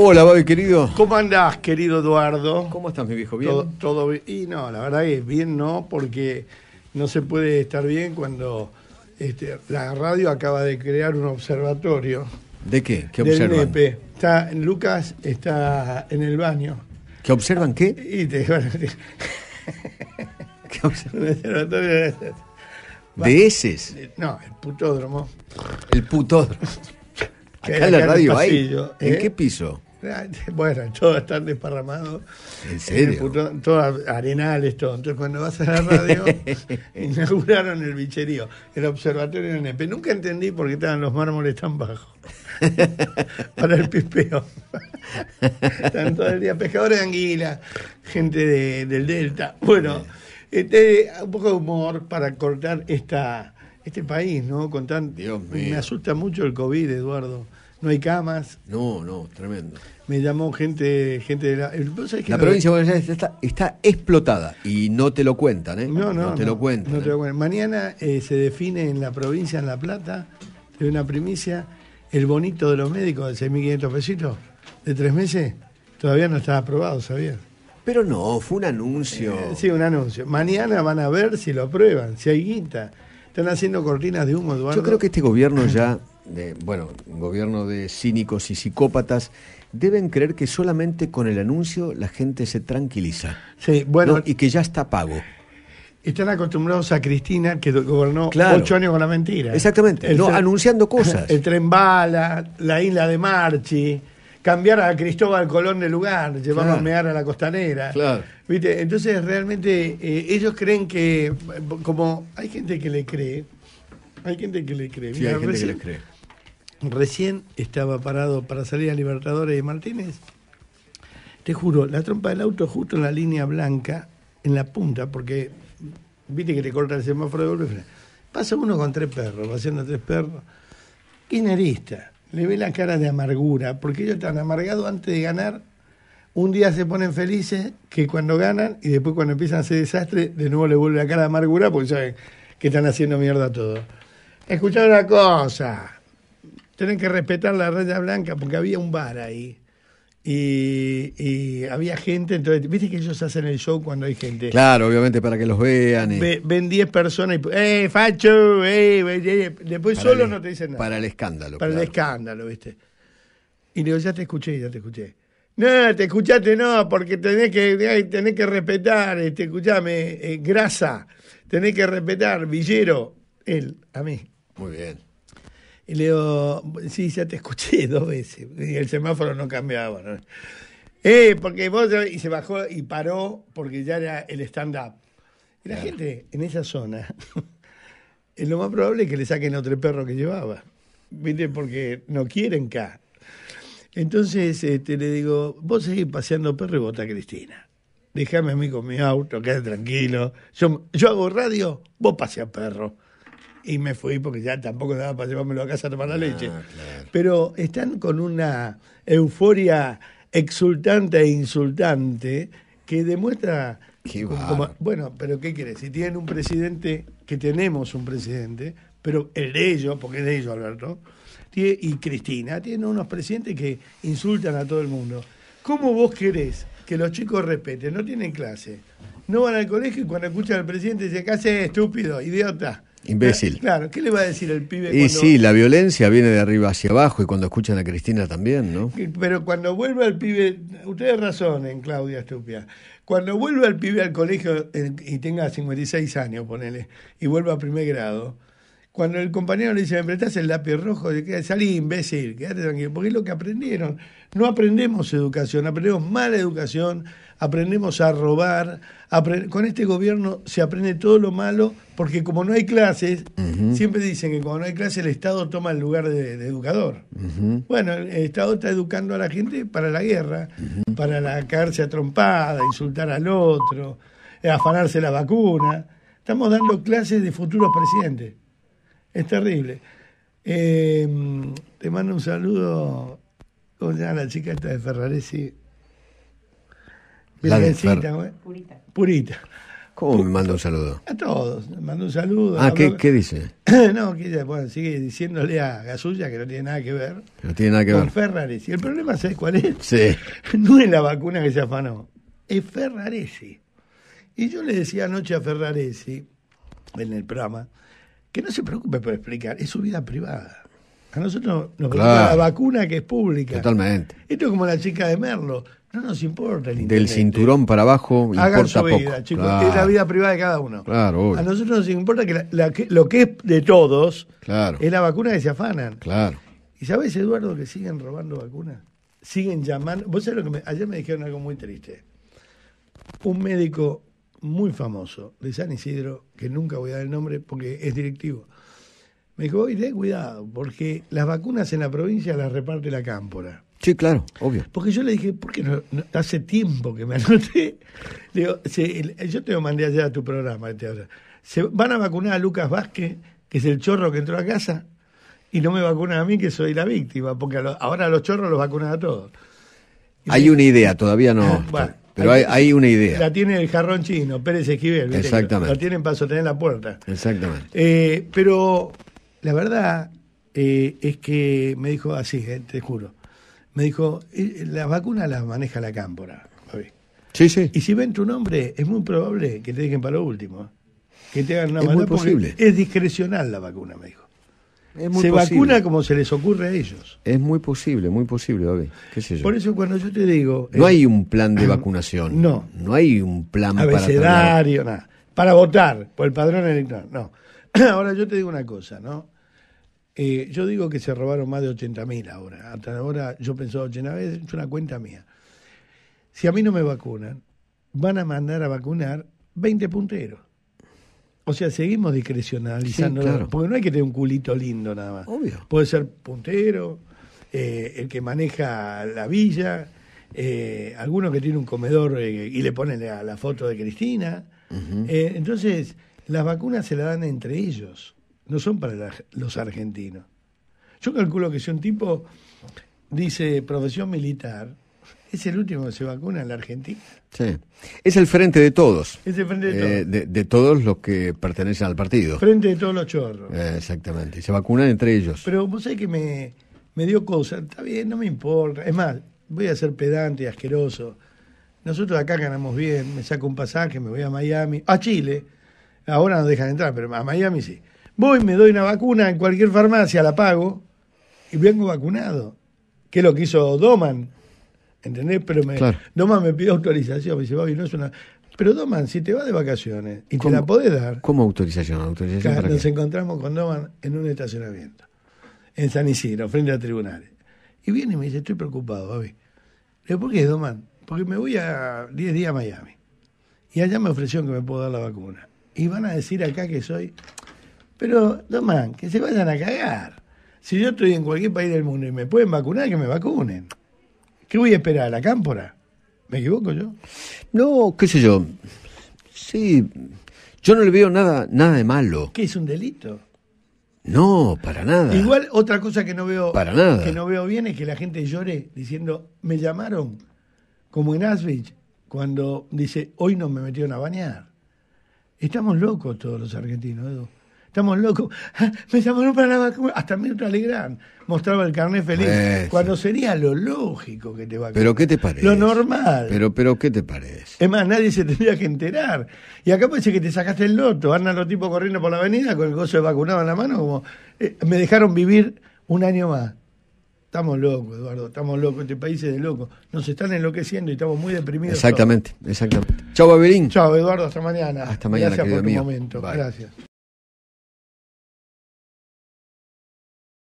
Hola, baby querido. ¿Cómo andás, querido Eduardo? ¿Cómo estás, mi viejo? ¿Bien? Todo, bien. Y no, la verdad es bien no, porque no se puede estar bien cuando este, la radio acaba de crear un observatorio. ¿De qué? ¿Qué observan? Lucas está en el baño. ¿Qué observan qué? Y ¿Qué observatorio de... ese? No, el putódromo. El putódromo. Acá en la radio hay. ¿En ¿eh? qué piso? Bueno, todo están desparramado. ¿En serio? todo, arenales, todo. Entonces, cuando vas a la radio, inauguraron el bicherío, el observatorio de NEP Nunca entendí por qué estaban los mármoles tan bajos. Para el pispeo. Están todo el día pescadores de anguila, gente del Delta. Bueno, este, un poco de humor para cortar esta, este país, ¿no? Con tan, Me asusta mucho el COVID, Eduardo no hay camas. No, no, tremendo. Me llamó gente, gente de la. la provincia de Buenos está, explotada y no te lo cuentan, ¿eh? No, no. No te lo cuentan. te lo ¿eh? Mañana eh, se define en la provincia, en La Plata, de una primicia, el bonito de los médicos de 6.500 pesitos de tres meses. Todavía no está aprobado, sabía. Pero no, fue un anuncio. Eh, sí, un anuncio. Mañana van a ver si lo aprueban, si hay guita. Están haciendo cortinas de humo, Eduardo. Yo creo que este gobierno ya de, bueno, gobierno de cínicos y psicópatas, deben creer que solamente con el anuncio la gente se tranquiliza. Sí, bueno. Y que ya está pago. Están acostumbrados a Cristina, que gobernó ocho años con la mentira. Exactamente, anunciando cosas. El tren bala, la isla de Marchi, cambiar a Cristóbal Colón de lugar, llevarlo a mear a la costanera. ¿Viste? Entonces, realmente, eh, ellos creen que, como hay gente que le cree, hay gente que le cree. Sí, hay gente que le cree recién estaba parado para salir a Libertadores y Martínez. Te juro, la trompa del auto justo en la línea blanca, en la punta, porque viste que te corta el semáforo de golpe. Pasa uno con tres perros, haciendo tres perros. arista? le ve la cara de amargura, porque ellos están amargados antes de ganar. Un día se ponen felices que cuando ganan y después cuando empiezan a hacer desastre, de nuevo le vuelve la cara de amargura porque saben que están haciendo mierda todo. Escuchad una cosa tienen que respetar la raya blanca porque había un bar ahí. Y, había gente, entonces, viste que ellos hacen el show cuando hay gente. Claro, obviamente, para que los vean. Eh. ven 10 personas y, ¡eh, facho! ¡eh! eh, eh". Después solo no te dicen nada. Para el escándalo. Para el escándalo, viste. Y digo, ya te escuché, ya te escuché. No, te escuchaste, no, porque tenés que, tenés que respetar, este, escuchame, grasa, tenés que respetar, villero, él, a mí. Muy bien. Y le digo, sí, ya te escuché dos veces. Y el semáforo no cambiaba. Eh, porque vos, y se bajó y paró porque ya era el stand-up. Y la gente en esa zona, lo más probable es que le saquen otro perro que llevaba. ¿Viste? Porque no quieren acá. Entonces este, le digo, vos seguís paseando perro y vota Cristina. Déjame a mí con mi auto, quédate tranquilo. Yo, yo hago radio, vos pasea perro y me fui porque ya tampoco daba para llevármelo a casa a tomar la ah, leche. Pero están con una euforia exultante e insultante que demuestra... bueno, pero ¿qué quiere? Si tienen un presidente, que tenemos un presidente, pero el de ellos, porque es de ellos Alberto, y Cristina, tienen unos presidentes que insultan a todo el mundo. ¿Cómo vos querés que los chicos respeten? No tienen clase. No van al colegio y cuando escuchan al presidente dicen, ¿qué haces, estúpido, idiota? Imbécil. Ah, claro, ¿qué le va a decir el pibe? Y sí, la violencia viene de arriba hacia abajo y cuando escuchan a Cristina también, ¿no? Pero cuando vuelve el pibe, ustedes en Claudia Estupia, cuando vuelve el pibe al colegio y tenga 56 años, ponele, y vuelva a primer grado, cuando el compañero le dice, ¿me prestás el lápiz rojo? De que salí imbécil, quédate tranquilo, porque es lo que aprendieron. No aprendemos educación, aprendemos mala educación, aprendemos a robar. Con este gobierno se aprende todo lo malo, porque como no hay clases, siempre dicen que cuando no hay clases el Estado toma el lugar de, educador. Bueno, el Estado está educando a la gente para la guerra, para la caerse atrompada, insultar al otro, afanarse la vacuna. Estamos dando clases de futuros presidentes es terrible. Eh, te mando un saludo llama la chica esta de Ferraresi. La Purita. Purita. ¿Cómo me manda un saludo? A todos, me manda un saludo. Ah, ¿qué, ¿qué, dice? no, que ella sigue diciéndole a Gasulla que no tiene nada que ver. No tiene nada que ver. Con Ferraresi. El problema, ¿sabes cuál es? Sí. no es la vacuna que se afanó, es Ferraresi. Y yo le decía anoche a Ferraresi, en el programa, que no se preocupe por explicar, es su vida privada. A nosotros nos preocupa la vacuna que es pública. Totalmente. Esto es como la chica de Merlo. No nos importa el Del cinturón para abajo Hagan importa su vida, poco. chicos. Es la vida privada de cada uno. Claro, obvio. A nosotros nos importa que, lo que es de todos claro. es la vacuna que se afanan. Claro. ¿Y sabes, Eduardo, que siguen robando vacunas? Siguen llamando. Vos sabés lo que me... ayer me dijeron algo muy triste. Un médico muy famoso de San Isidro, que nunca voy a dar el nombre porque es directivo. Me dijo, oye, ten cuidado, porque las vacunas en la provincia las reparte la cámpora. Sí, claro, obvio. Porque yo le dije, porque hace tiempo que me anoté. digo, yo te lo mandé allá a tu programa. Este Se van a vacunar a Lucas Vázquez, que es el chorro que entró a casa, y no me vacunan a mí, que soy la víctima, porque ahora los chorros los vacunan a todos. Hay una idea, todavía no. Pero hay, una idea. La tiene el jarrón chino, Pérez Esquivel. Exactamente. La tienen para sostener la puerta. Exactamente. Eh, pero la verdad eh, es que me dijo así, eh, te juro. Me dijo, las vacunas las maneja la cámpora, Sí, sí. Y si ven tu nombre, es muy probable que te dejen para lo último. Que te hagan una es posible. Es discrecional la vacuna, me dijo se vacuna como se les ocurre a ellos. Es muy posible, muy posible, Por eso cuando yo te digo... No eh, hay un plan de vacunación. No. No hay un plan para... Para votar por el padrón electoral, no. ahora yo te digo una cosa, ¿no? Eh, yo digo que se robaron más de 80.000 ahora. Hasta ahora yo pensaba 80 es una cuenta mía. Si a mí no me vacunan, van a mandar a vacunar 20 punteros. O sea, seguimos discrecionalizando, porque no hay que tener un culito lindo nada más. Obvio. Puede ser puntero, eh, el que maneja la villa, eh, alguno que tiene un comedor eh, y le pone la, foto de Cristina. Eh, entonces, las vacunas se las dan entre ellos, no son para los argentinos. Yo calculo que si un tipo dice profesión militar, es el último que se vacuna en la Argentina. Sí. Es el frente de todos. Es el frente de eh, todos. de, todos los que pertenecen al partido. Frente de todos los chorros. Eh, exactamente. se vacunan entre ellos. Pero vos sabés que me, dio cosa. Está bien, no me importa. Es mal, voy a ser pedante y asqueroso. Nosotros acá ganamos bien. Me saco un pasaje, me voy a Miami. A Chile. Ahora no dejan entrar, pero a Miami sí. Voy, me doy una vacuna en cualquier farmacia, la pago y vengo vacunado. Que es lo que hizo Doman ¿entendés? Pero me, me pidió autorización, me dice, Bobby, no es una... Pero Doman, si te vas de vacaciones y te la podés dar... ¿Cómo autorización? ¿Autorización nos encontramos con Doman en un estacionamiento, en San Isidro, frente a tribunales. Y viene y me dice, estoy preocupado, Bobby. Le digo, ¿por qué, Doman? Porque me voy a 10 días a Miami. Y allá me ofrecieron que me puedo dar la vacuna. Y van a decir acá que soy... Pero, Doman, que se vayan a cagar. Si yo estoy en cualquier país del mundo y me pueden vacunar, que me vacunen. ¿Qué voy a esperar? ¿A la cámpora? ¿Me equivoco yo? No, qué sé yo. Sí, yo no le veo nada, nada de malo. ¿Qué es un delito? No, para nada. Igual otra cosa que no veo que no veo bien es que la gente llore diciendo, me llamaron, como en Asbich, cuando dice, hoy no me metieron a bañar. Estamos locos todos los argentinos, Edu. Estamos locos. Me llamaron para la vacuna. Hasta Mirta Legrand mostraba el carnet feliz. Pues, cuando sería lo lógico que te vacunen. ¿Pero qué te parece? Lo normal. Pero, pero ¿qué te parece? Es más, nadie se tendría que enterar. Y acá parece que te sacaste el loto. Andan los tipos corriendo por la avenida con el gozo de vacunado en la mano. como eh, Me dejaron vivir un año más. Estamos locos, Eduardo, estamos locos. Este país es de locos. Nos están enloqueciendo y estamos muy deprimidos. Exactamente, exactamente. Chao, Baberín. Chao, Eduardo, hasta mañana. Hasta mañana, Gracias por tu momento. Gracias.